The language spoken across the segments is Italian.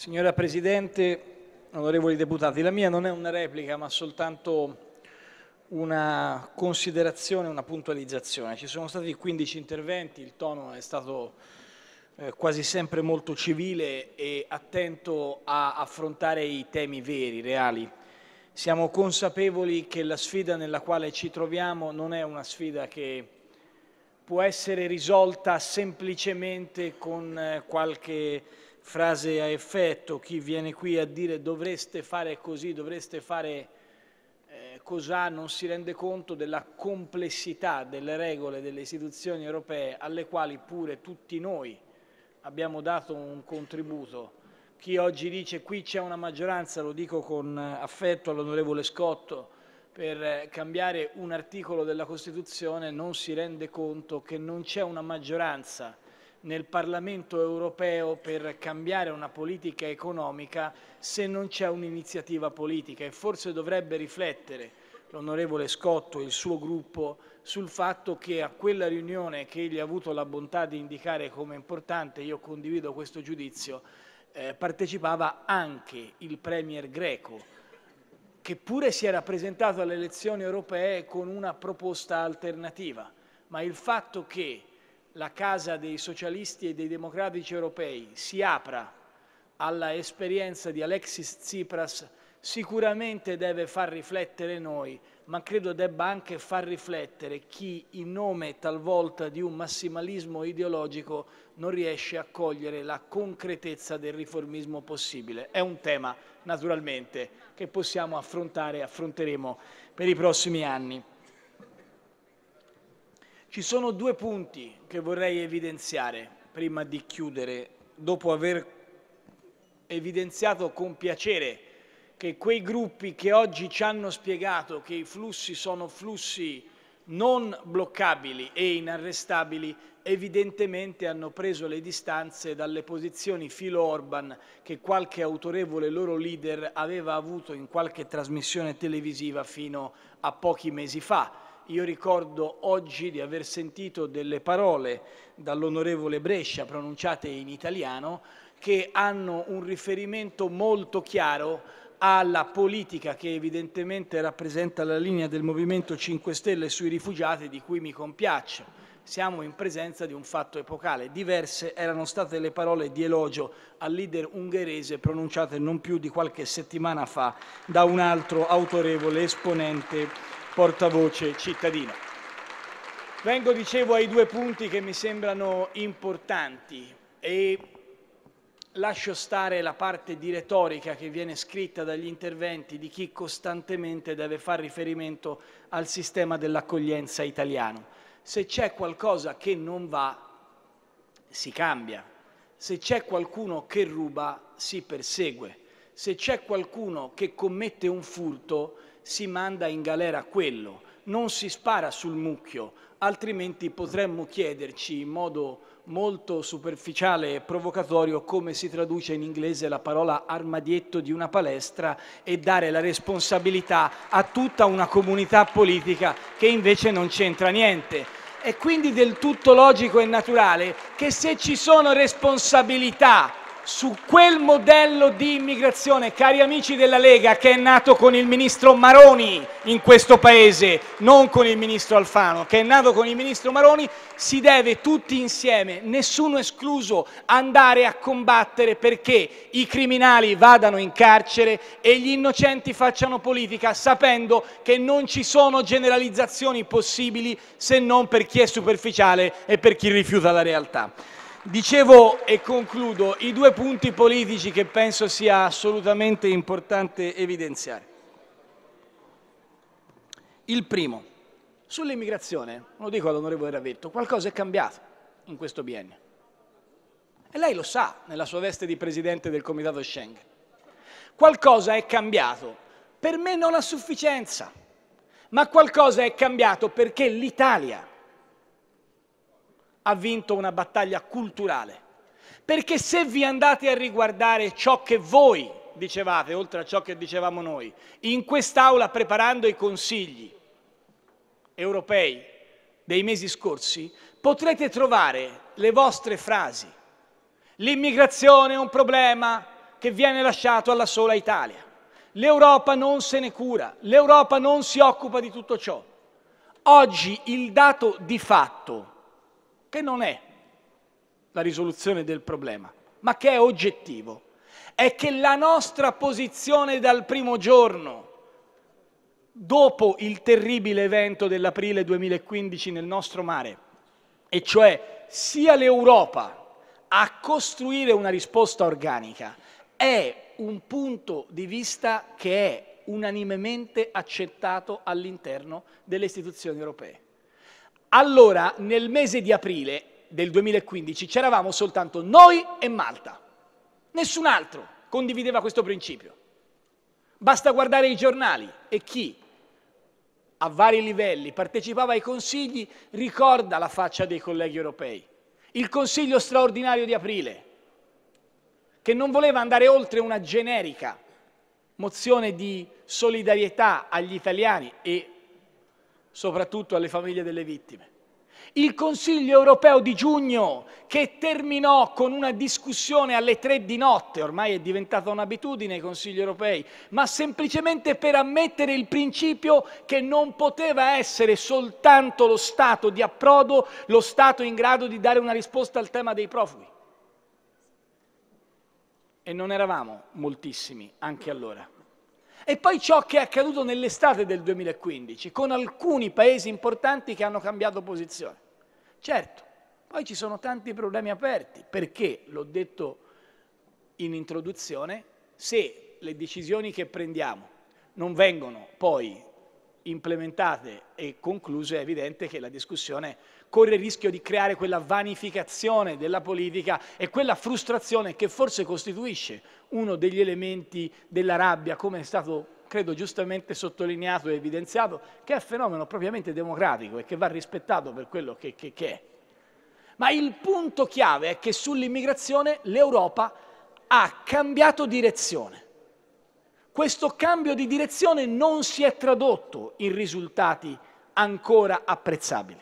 Signora Presidente, onorevoli deputati, la mia non è una replica ma soltanto una considerazione, una puntualizzazione. Ci sono stati 15 interventi, il tono è stato eh, quasi sempre molto civile e attento a affrontare i temi veri, reali. Siamo consapevoli che la sfida nella quale ci troviamo non è una sfida che può essere risolta semplicemente con eh, qualche frase a effetto, chi viene qui a dire dovreste fare così, dovreste fare eh, cos'ha, non si rende conto della complessità delle regole delle istituzioni europee alle quali pure tutti noi abbiamo dato un contributo. Chi oggi dice qui c'è una maggioranza, lo dico con affetto all'onorevole Scotto, per cambiare un articolo della Costituzione non si rende conto che non c'è una maggioranza nel Parlamento europeo per cambiare una politica economica se non c'è un'iniziativa politica e forse dovrebbe riflettere l'onorevole Scotto e il suo gruppo sul fatto che a quella riunione che egli ha avuto la bontà di indicare come importante, io condivido questo giudizio, eh, partecipava anche il Premier greco, che pure si era presentato alle elezioni europee con una proposta alternativa, ma il fatto che la casa dei socialisti e dei democratici europei si apra alla esperienza di Alexis Tsipras sicuramente deve far riflettere noi, ma credo debba anche far riflettere chi in nome talvolta di un massimalismo ideologico non riesce a cogliere la concretezza del riformismo possibile. È un tema naturalmente che possiamo affrontare e affronteremo per i prossimi anni. Ci sono due punti che vorrei evidenziare prima di chiudere, dopo aver evidenziato con piacere che quei gruppi che oggi ci hanno spiegato che i flussi sono flussi non bloccabili e inarrestabili, evidentemente hanno preso le distanze dalle posizioni filo-Orban che qualche autorevole loro leader aveva avuto in qualche trasmissione televisiva fino a pochi mesi fa io ricordo oggi di aver sentito delle parole dall'onorevole Brescia pronunciate in italiano che hanno un riferimento molto chiaro alla politica che evidentemente rappresenta la linea del Movimento 5 Stelle sui rifugiati di cui mi compiaccio. Siamo in presenza di un fatto epocale. Diverse erano state le parole di elogio al leader ungherese pronunciate non più di qualche settimana fa da un altro autorevole esponente portavoce cittadina. Vengo, dicevo, ai due punti che mi sembrano importanti e lascio stare la parte di retorica che viene scritta dagli interventi di chi costantemente deve fare riferimento al sistema dell'accoglienza italiano. Se c'è qualcosa che non va, si cambia. Se c'è qualcuno che ruba, si persegue. Se c'è qualcuno che commette un furto, si manda in galera quello, non si spara sul mucchio, altrimenti potremmo chiederci in modo molto superficiale e provocatorio come si traduce in inglese la parola armadietto di una palestra e dare la responsabilità a tutta una comunità politica che invece non c'entra niente. È quindi del tutto logico e naturale che se ci sono responsabilità su quel modello di immigrazione, cari amici della Lega, che è nato con il ministro Maroni in questo Paese, non con il ministro Alfano, che è nato con il ministro Maroni, si deve tutti insieme, nessuno escluso, andare a combattere perché i criminali vadano in carcere e gli innocenti facciano politica, sapendo che non ci sono generalizzazioni possibili se non per chi è superficiale e per chi rifiuta la realtà. Dicevo e concludo i due punti politici che penso sia assolutamente importante evidenziare. Il primo, sull'immigrazione, lo dico all'onorevole Ravetto, qualcosa è cambiato in questo biennio. E lei lo sa nella sua veste di presidente del comitato Schengen. Qualcosa è cambiato, per me non a sufficienza, ma qualcosa è cambiato perché l'Italia ha vinto una battaglia culturale. Perché se vi andate a riguardare ciò che voi dicevate, oltre a ciò che dicevamo noi, in quest'Aula preparando i consigli europei dei mesi scorsi, potrete trovare le vostre frasi. L'immigrazione è un problema che viene lasciato alla sola Italia. L'Europa non se ne cura, l'Europa non si occupa di tutto ciò. Oggi il dato di fatto che non è la risoluzione del problema, ma che è oggettivo, è che la nostra posizione dal primo giorno, dopo il terribile evento dell'aprile 2015 nel nostro mare, e cioè sia l'Europa a costruire una risposta organica, è un punto di vista che è unanimemente accettato all'interno delle istituzioni europee. Allora, nel mese di aprile del 2015 c'eravamo soltanto noi e Malta. Nessun altro condivideva questo principio. Basta guardare i giornali e chi a vari livelli partecipava ai consigli ricorda la faccia dei colleghi europei. Il consiglio straordinario di aprile, che non voleva andare oltre una generica mozione di solidarietà agli italiani e soprattutto alle famiglie delle vittime. Il Consiglio europeo di giugno, che terminò con una discussione alle tre di notte, ormai è diventata un'abitudine ai Consigli europei, ma semplicemente per ammettere il principio che non poteva essere soltanto lo Stato di approdo lo Stato in grado di dare una risposta al tema dei profughi. E non eravamo moltissimi anche allora. E poi ciò che è accaduto nell'estate del 2015, con alcuni paesi importanti che hanno cambiato posizione. Certo, poi ci sono tanti problemi aperti, perché, l'ho detto in introduzione, se le decisioni che prendiamo non vengono poi implementate e concluse, è evidente che la discussione corre il rischio di creare quella vanificazione della politica e quella frustrazione che forse costituisce uno degli elementi della rabbia, come è stato credo giustamente sottolineato e evidenziato, che è un fenomeno propriamente democratico e che va rispettato per quello che, che, che è. Ma il punto chiave è che sull'immigrazione l'Europa ha cambiato direzione. Questo cambio di direzione non si è tradotto in risultati ancora apprezzabili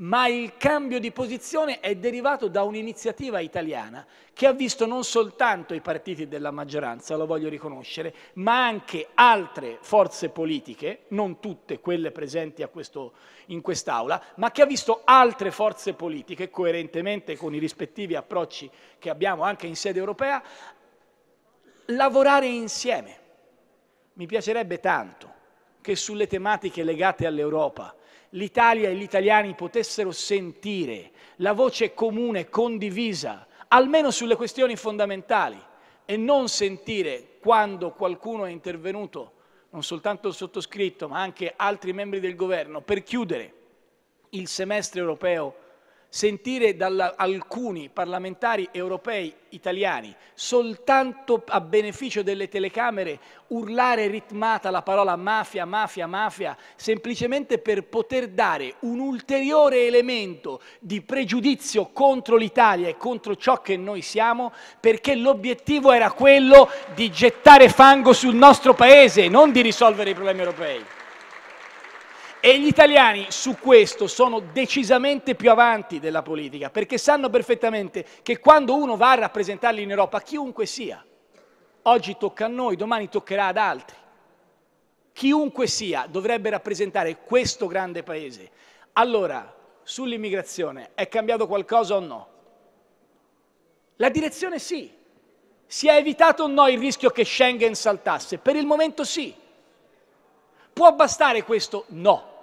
ma il cambio di posizione è derivato da un'iniziativa italiana che ha visto non soltanto i partiti della maggioranza, lo voglio riconoscere, ma anche altre forze politiche, non tutte quelle presenti questo, in quest'Aula, ma che ha visto altre forze politiche, coerentemente con i rispettivi approcci che abbiamo anche in sede europea, lavorare insieme. Mi piacerebbe tanto che sulle tematiche legate all'Europa, l'Italia e gli italiani potessero sentire la voce comune, condivisa, almeno sulle questioni fondamentali, e non sentire quando qualcuno è intervenuto, non soltanto il sottoscritto, ma anche altri membri del governo, per chiudere il semestre europeo sentire da alcuni parlamentari europei italiani soltanto a beneficio delle telecamere urlare ritmata la parola mafia, mafia, mafia, semplicemente per poter dare un ulteriore elemento di pregiudizio contro l'Italia e contro ciò che noi siamo, perché l'obiettivo era quello di gettare fango sul nostro paese, non di risolvere i problemi europei. E gli italiani su questo sono decisamente più avanti della politica, perché sanno perfettamente che quando uno va a rappresentarli in Europa, chiunque sia, oggi tocca a noi, domani toccherà ad altri, chiunque sia dovrebbe rappresentare questo grande paese. Allora, sull'immigrazione, è cambiato qualcosa o no? La direzione sì. Si è evitato o no il rischio che Schengen saltasse? Per il momento sì. Può bastare questo? No.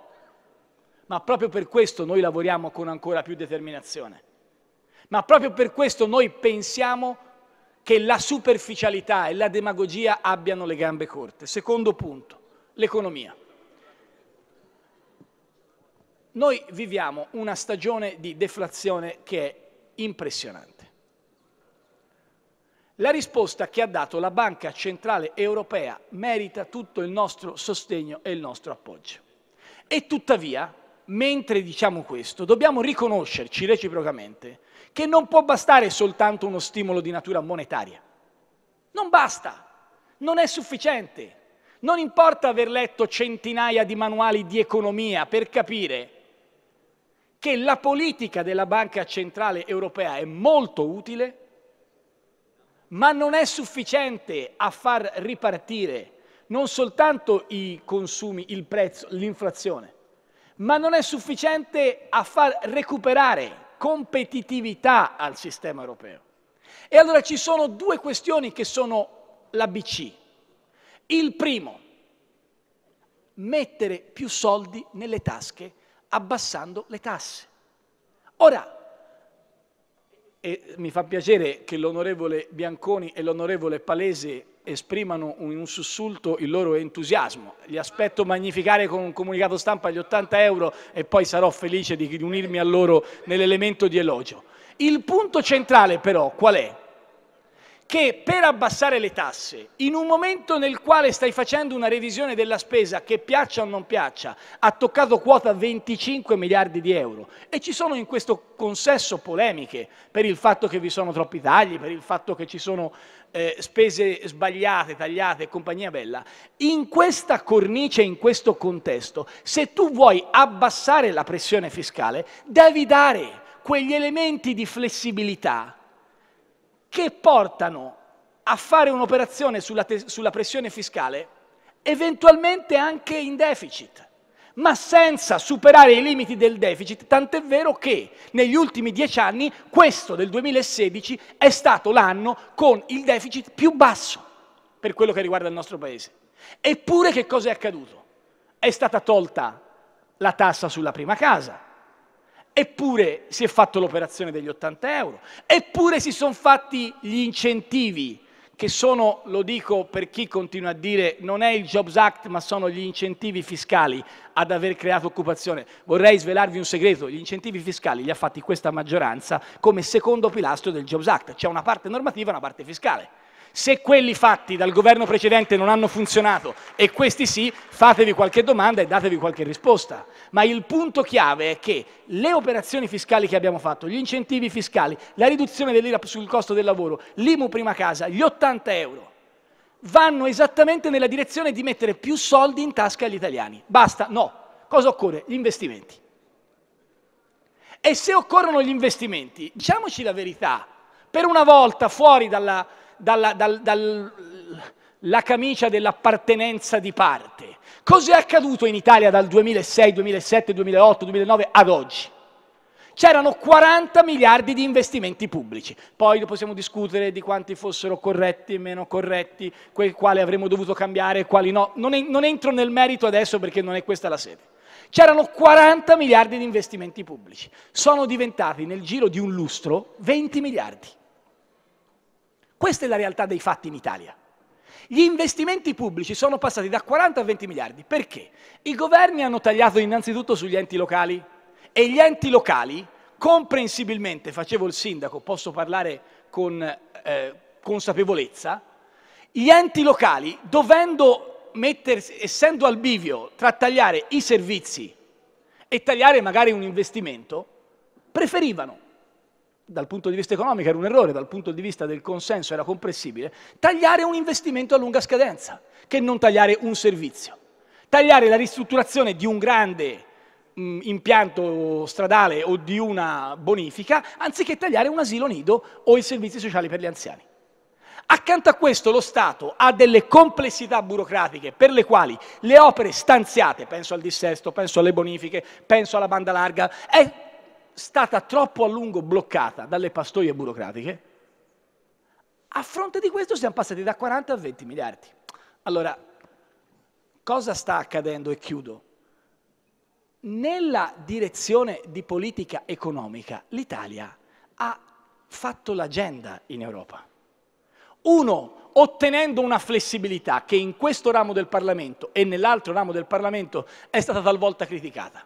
Ma proprio per questo noi lavoriamo con ancora più determinazione. Ma proprio per questo noi pensiamo che la superficialità e la demagogia abbiano le gambe corte. Secondo punto, l'economia. Noi viviamo una stagione di deflazione che è impressionante. La risposta che ha dato la Banca Centrale Europea merita tutto il nostro sostegno e il nostro appoggio. E tuttavia, mentre diciamo questo, dobbiamo riconoscerci reciprocamente che non può bastare soltanto uno stimolo di natura monetaria. Non basta, non è sufficiente. Non importa aver letto centinaia di manuali di economia per capire che la politica della Banca Centrale Europea è molto utile ma non è sufficiente a far ripartire non soltanto i consumi, il prezzo, l'inflazione, ma non è sufficiente a far recuperare competitività al sistema europeo. E allora ci sono due questioni che sono l'ABC. Il primo, mettere più soldi nelle tasche abbassando le tasse. Ora, e mi fa piacere che l'onorevole Bianconi e l'onorevole Palese esprimano in un sussulto il loro entusiasmo. Li aspetto magnificare con un comunicato stampa gli 80 euro e poi sarò felice di unirmi a loro nell'elemento di elogio. Il punto centrale però qual è? che per abbassare le tasse, in un momento nel quale stai facendo una revisione della spesa che piaccia o non piaccia, ha toccato quota 25 miliardi di euro e ci sono in questo consesso polemiche per il fatto che vi sono troppi tagli, per il fatto che ci sono eh, spese sbagliate, tagliate e compagnia bella, in questa cornice, in questo contesto, se tu vuoi abbassare la pressione fiscale, devi dare quegli elementi di flessibilità che portano a fare un'operazione sulla, sulla pressione fiscale eventualmente anche in deficit, ma senza superare i limiti del deficit, tant'è vero che negli ultimi dieci anni questo del 2016 è stato l'anno con il deficit più basso per quello che riguarda il nostro Paese. Eppure che cosa è accaduto? È stata tolta la tassa sulla prima casa, eppure si è fatto l'operazione degli 80 euro, eppure si sono fatti gli incentivi che sono, lo dico per chi continua a dire, non è il Jobs Act ma sono gli incentivi fiscali ad aver creato occupazione. Vorrei svelarvi un segreto, gli incentivi fiscali li ha fatti questa maggioranza come secondo pilastro del Jobs Act, c'è una parte normativa e una parte fiscale. Se quelli fatti dal governo precedente non hanno funzionato e questi sì, fatevi qualche domanda e datevi qualche risposta. Ma il punto chiave è che le operazioni fiscali che abbiamo fatto, gli incentivi fiscali, la riduzione dell'IRAP sul costo del lavoro, l'IMU prima casa, gli 80 euro, vanno esattamente nella direzione di mettere più soldi in tasca agli italiani. Basta, no. Cosa occorre? Gli investimenti. E se occorrono gli investimenti, diciamoci la verità, per una volta fuori dalla dalla, dal, dalla camicia dell'appartenenza di parte. Cos'è accaduto in Italia dal 2006, 2007, 2008, 2009 ad oggi? c'erano 40 miliardi di investimenti pubblici. Poi possiamo discutere di quanti fossero corretti e meno corretti, quali avremmo dovuto cambiare e quali no. Non, è, non, entro nel merito adesso perché non è questa la sede. C'erano 40 miliardi di investimenti pubblici. Sono diventati nel giro di un lustro 20 miliardi. Questa è la realtà dei fatti in Italia. Gli investimenti pubblici sono passati da 40 a 20 miliardi. Perché? I governi hanno tagliato innanzitutto sugli enti locali e gli enti locali, comprensibilmente, facevo il sindaco, posso parlare con eh, consapevolezza, gli enti locali, dovendo mettersi, essendo al bivio tra tagliare i servizi e tagliare magari un investimento, preferivano dal punto di vista economico era un errore, dal punto di vista del consenso era comprensibile, tagliare un investimento a lunga scadenza che non tagliare un servizio. Tagliare la ristrutturazione di un grande mh, impianto stradale o di una bonifica, anziché tagliare un asilo nido o i servizi sociali per gli anziani. Accanto a questo lo Stato ha delle complessità burocratiche per le quali le opere stanziate, penso al dissesto, penso alle bonifiche, penso alla banda larga, è stata troppo a lungo bloccata dalle pastoie burocratiche, a fronte di questo siamo passati da 40 a 20 miliardi. Allora, cosa sta accadendo e chiudo? Nella direzione di politica economica l'Italia ha fatto l'agenda in Europa. Uno, ottenendo una flessibilità che in questo ramo del Parlamento e nell'altro ramo del Parlamento è stata talvolta criticata.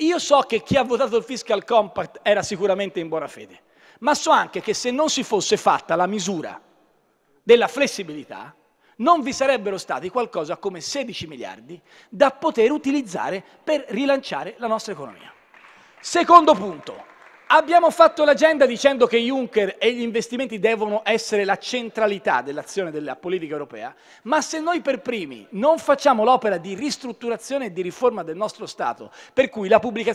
Io so che chi ha votato il fiscal compact era sicuramente in buona fede, ma so anche che se non si fosse fatta la misura della flessibilità, non vi sarebbero stati qualcosa come 16 miliardi da poter utilizzare per rilanciare la nostra economia. Secondo punto, Abbiamo fatto l'agenda dicendo che Juncker e gli investimenti devono essere la centralità dell'azione della politica europea, ma se noi per primi non facciamo l'opera di ristrutturazione e di riforma del nostro Stato, per cui la pubblica,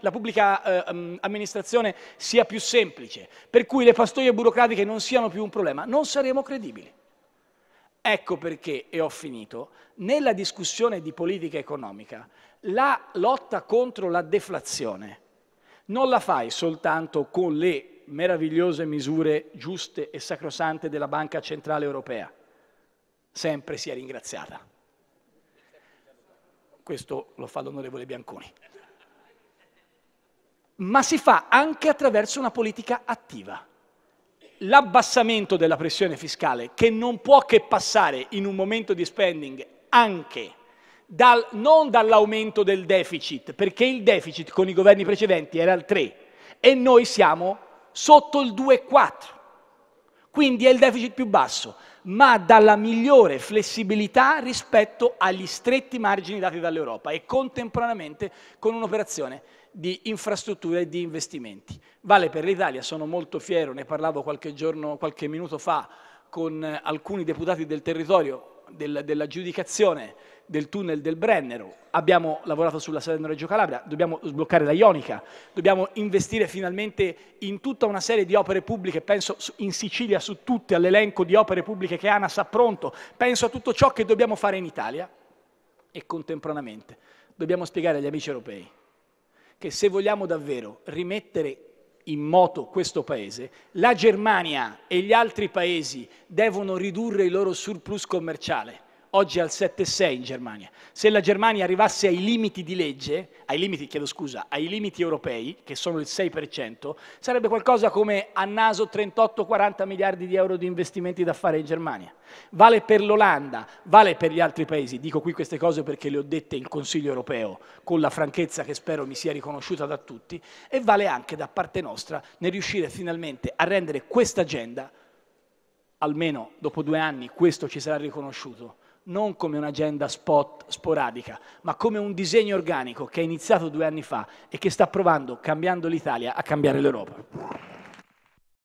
la pubblica eh, mm, amministrazione sia più semplice, per cui le pastoie burocratiche non siano più un problema, non saremo credibili. Ecco perché, e ho finito, nella discussione di politica economica la lotta contro la deflazione non la fai soltanto con le meravigliose misure giuste e sacrosante della Banca Centrale Europea. Sempre sia ringraziata. Questo lo fa l'onorevole Bianconi. Ma si fa anche attraverso una politica attiva. L'abbassamento della pressione fiscale, che non può che passare in un momento di spending anche dal, non dall'aumento del deficit, perché il deficit con i governi precedenti era al 3 e noi siamo sotto il 2,4, quindi è il deficit più basso, ma dalla migliore flessibilità rispetto agli stretti margini dati dall'Europa e contemporaneamente con un'operazione di infrastrutture e di investimenti. Vale per l'Italia, sono molto fiero, ne parlavo qualche giorno, qualche minuto fa con alcuni deputati del territorio del, giudicazione del tunnel del Brennero, abbiamo lavorato sulla Salerno-Reggio Calabria, dobbiamo sbloccare la Ionica, dobbiamo investire finalmente in tutta una serie di opere pubbliche, penso in Sicilia su tutte all'elenco di opere pubbliche che ANAS ha pronto, penso a tutto ciò che dobbiamo fare in Italia e contemporaneamente dobbiamo spiegare agli amici europei che se vogliamo davvero rimettere in moto questo paese, la Germania e gli altri paesi devono ridurre il loro surplus commerciale oggi è al 7,6 in Germania. Se la Germania arrivasse ai limiti di legge, ai limiti, chiedo scusa, ai limiti europei, che sono il 6%, sarebbe qualcosa come a naso 38-40 miliardi di euro di investimenti da fare in Germania. Vale per l'Olanda, vale per gli altri paesi. Dico qui queste cose perché le ho dette in Consiglio europeo, con la franchezza che spero mi sia riconosciuta da tutti, e vale anche da parte nostra nel riuscire finalmente a rendere questa agenda almeno dopo due anni questo ci sarà riconosciuto, non come un'agenda spot sporadica, ma come un disegno organico che è iniziato due anni fa e che sta provando, cambiando l'Italia, a cambiare l'Europa.